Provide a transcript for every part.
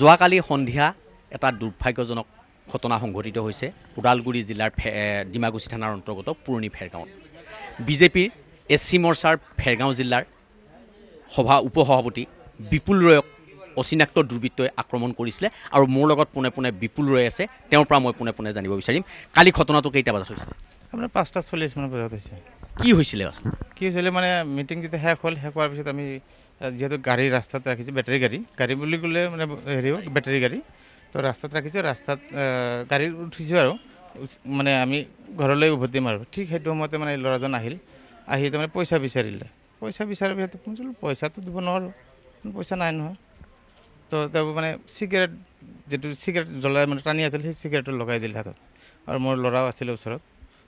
যোৱাকালি সন্ধিয়া এটা দুৰ্ভাগ্যজনক ঘটনা সংঘটিত হৈছে ওদালগুৰি জিলাৰ ফে ডিমাকুচি থানাৰ অন্তৰ্গত পুৰণি ফেৰগাঁৱত বিজেপিৰ এ চি মৰ্চাৰ ফেৰগাঁও জিলাৰ সভা উপসভাপতি বিপুল ৰয়ক অচিনাক্ত দুৰ্বৃত্তই আক্ৰমণ কৰিছিলে আৰু মোৰ লগত পোনে পোনে বিপুল ৰয় আছে তেওঁৰ পৰা মই পোনে পোনে জানিব বিচাৰিম কালি ঘটনাটো কেইটা বজাত হৈছিল আপোনাৰ পাঁচটা চল্লিছ মান বজাত হৈছে কি হৈছিলে কি হৈছিলে মানে মিটিং যেতিয়া শেষ হ'ল শেষ হোৱাৰ পিছত আমি যিহেতু গাড়ী ৰাস্তাত ৰাখিছে বেটেৰী গাড়ী গাড়ী বুলি ক'লে মানে হেৰি বেটেৰী গাড়ী তো ৰাস্তাত ৰাখিছোঁ ৰাস্তাত গাড়ীত উঠিছোঁ আৰু মানে আমি ঘৰলৈ উভতিম আৰু ঠিক সেইটো সময়তে মানে ল'ৰাজন আহিল আহি তাৰমানে পইচা বিচাৰিলে পইচা বিচাৰি শুনিছিলোঁ পইচাটো দিব নোৱাৰোঁ পইচা নাই নহয় তো তেওঁ মানে চিগাৰেট যিটো চিগাৰেট জ্বলাই মানে টানি আছিল সেই চিগাৰেটটো লগাই দিলে হাতত আৰু মোৰ ল'ৰাও আছিলে ওচৰত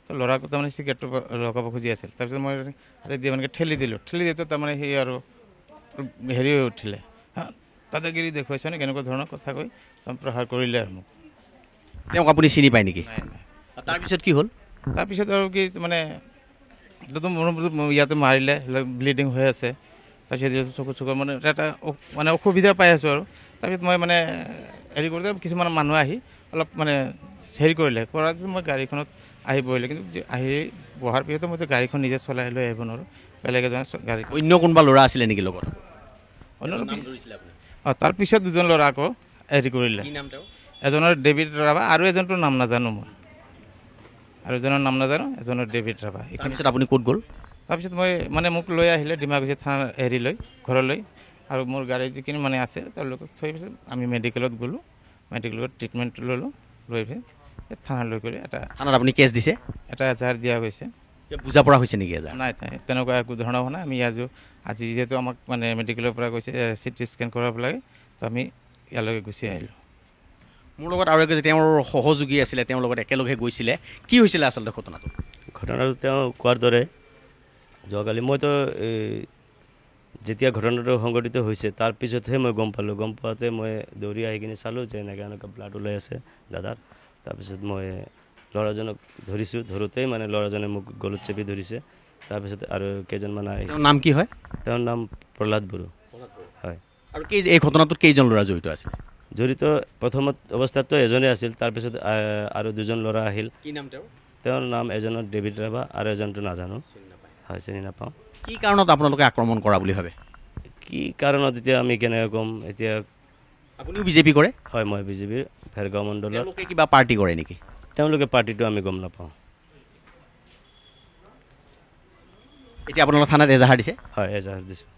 তো ল'ৰাকো তাৰমানে চিগাৰেটটো লগাব খুজি আছিল তাৰপিছত মই হাতে দিয়ে মানে ঠেলি দিলোঁ ঠেলি দিওঁতে তাৰমানে সেই আৰু হেৰি হৈ উঠিলে হা তাতে দাদাগিৰি দেখুৱাইছে কেনেকুৱা ধৰণৰ কথা কৈ প্ৰহাৰ কৰিলে আৰু মোক তেওঁক আপুনি চিনি পায় নেকি তাৰপিছত কি হ'ল তাৰপিছত আৰু কি মানে ইয়াতে মাৰিলে ব্লিডিং হৈ আছে তাৰপিছত চকু চকু মানে এটা মানে অসুবিধা পাই আছোঁ আৰু তাৰপিছত মই মানে হেৰি কৰোঁতে কিছুমান মানুহ আহি অলপ মানে হেৰি কৰিলে কৰাৰ পিছত মই গাড়ীখনত আহি বহিলে কিন্তু আহি বহাৰ পিছতে মই গাড়ীখন নিজে চলাই লৈ আহিব নোৱাৰোঁ বেলেগ এজন গাড়ী অন্য কোনোবা ল'ৰা আছিলে নেকি লগত তাৰপিছত দুজন ল'ৰা আকৌ হেৰি কৰিলে এজনৰ ডেভিড ৰাভা আৰু এজনটোৰ নাম নাজানো মই আৰু এজনৰ নাম নাজানো এজনৰ ডেভিড ৰাভা এইখিনিত আপুনি ক'ত গ'ল তাৰপিছত মই মানে মোক লৈ আহিলে ডিমাগুজি থানা হেৰি লৈ ঘৰলৈ আৰু মোৰ গাড়ী যিখিনি মানে আছে তেওঁলোকক থৈ পিছত আমি মেডিকেলত গ'লোঁ মেডিকেলত ট্ৰিটমেণ্ট ল'লোঁ লৈ পিছত লৈ কৰি এটা থানাত আপুনি কেছ দিছে এটা এজাহাৰ দিয়া গৈছে বুজা পৰা হৈছে নেকি এজাৰ নাই নাই তেনেকুৱা একো ধৰণৰ হোৱা নাই আমি ইয়াজো আজি যিহেতু আমাক মানে মেডিকেলৰ পৰা গৈছে চি টি স্কেন কৰাব লাগে তো আমি ইয়ালৈকে গুচি আহিলোঁ মোৰ লগত আৰু এগৰাকী তেওঁৰ সহযোগী আছিলে তেওঁৰ লগত একেলগে গৈছিলে কি হৈছিলে আচলতে ঘটনাটো ঘটনাটো তেওঁ কোৱাৰ দৰে যোৱাকালি মইতো যেতিয়া ঘটনাটো সংঘটিত হৈছে তাৰ পিছতহে মই গম পালোঁ গম পোৱাতে মই দৌৰি আহি কিনে চালোঁ যে এনেকৈ এনেকুৱা ব্লাড ওলাই আছে দাদাৰ তাৰপিছত মই ল'ৰাজনক ধৰিছোঁ ধৰোঁতেই মানে ল'ৰাজনে মোক গলত চেপি ধৰিছে তাৰপিছত আৰু কেইজনমান আহি নাম কি হয় তেওঁৰ নাম প্ৰহ্লাদ বড়ো হয় আৰু কেই এই ঘটনাটোত কেইজন ল'ৰা জড়িত আছিল জড়িত প্ৰথমত অৱস্থাততো এজনে আছিল তাৰপিছত আৰু দুজন ল'ৰা আহিল কি নাম তেওঁৰ নাম এজনৰ ডেভিড ৰাভা আৰু এজনটো নাজানো হয় চিনি নাপাওঁ কি কাৰণত আপোনালোকে আক্ৰমণ কৰা বুলি ভাবে কি কাৰণত এতিয়া আমি কেনেকৈ ক'ম এতিয়া আপুনিও বিজেপি কৰে হয় মই বিজেপিৰ ভেৰগাঁও মণ্ডলৰ কিবা পাৰ্টি কৰে নেকি তেওঁলোকে পাৰ্টিটো আমি গম নাপাওঁ এতিয়া আপোনালোকৰ থানাত এজাহাৰ দিছে হয় এজাহাৰ দিছোঁ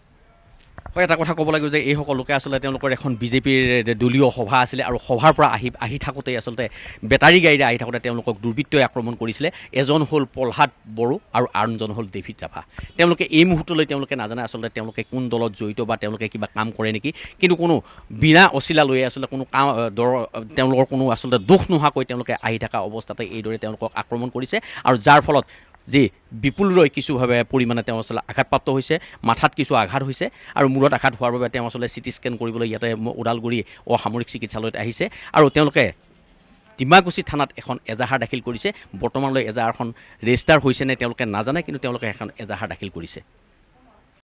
হয় এটা কথা ক'ব লাগিব যে এই সকলোকে আচলতে তেওঁলোকৰ এখন বিজেপিৰ দলীয় সভা আছিলে আৰু সভাৰ পৰা আহি আহি থাকোঁতেই আচলতে বেটাৰী গাড়ীৰে আহি থাকোঁতে তেওঁলোকক দুৰ্বৃত্তই আক্ৰমণ কৰিছিলে এজন হ'ল প্ৰহ্লাদ বড়ো আৰু আনজন হ'ল ডেভিড ৰাভা তেওঁলোকে এই মুহূৰ্তলৈ তেওঁলোকে নাজানে আচলতে তেওঁলোকে কোন দলত জড়িত বা তেওঁলোকে কিবা কাম কৰে নেকি কিন্তু কোনো বিনা অচিলা লৈয়ে আচলতে কোনো কাম দৰ তেওঁলোকৰ কোনো আচলতে দোষ নোহোৱাকৈ তেওঁলোকে আহি থকা অৱস্থাতে এইদৰে তেওঁলোকক আক্ৰমণ কৰিছে আৰু যাৰ ফলত যি বিপুল ৰৈ কিছুভাৱে পৰিমাণে তেওঁ আচলতে আঘাতপ্ৰাপ্ত হৈছে মাথাত কিছু আঘাত হৈছে আৰু মূৰত আঘাত হোৱাৰ বাবে তেওঁ আচলতে চি টি স্কেন কৰিবলৈ ইয়াতে ওদালগুৰি অসামৰিক চিকিৎসালয়ত আহিছে আৰু তেওঁলোকে ডিমাকুছি থানাত এখন এজাহাৰ দাখিল কৰিছে বৰ্তমানলৈ এজাহাৰখন ৰেজিষ্টাৰ হৈছেনে তেওঁলোকে নাজানে কিন্তু তেওঁলোকে এখন এজাহাৰ দাখিল কৰিছে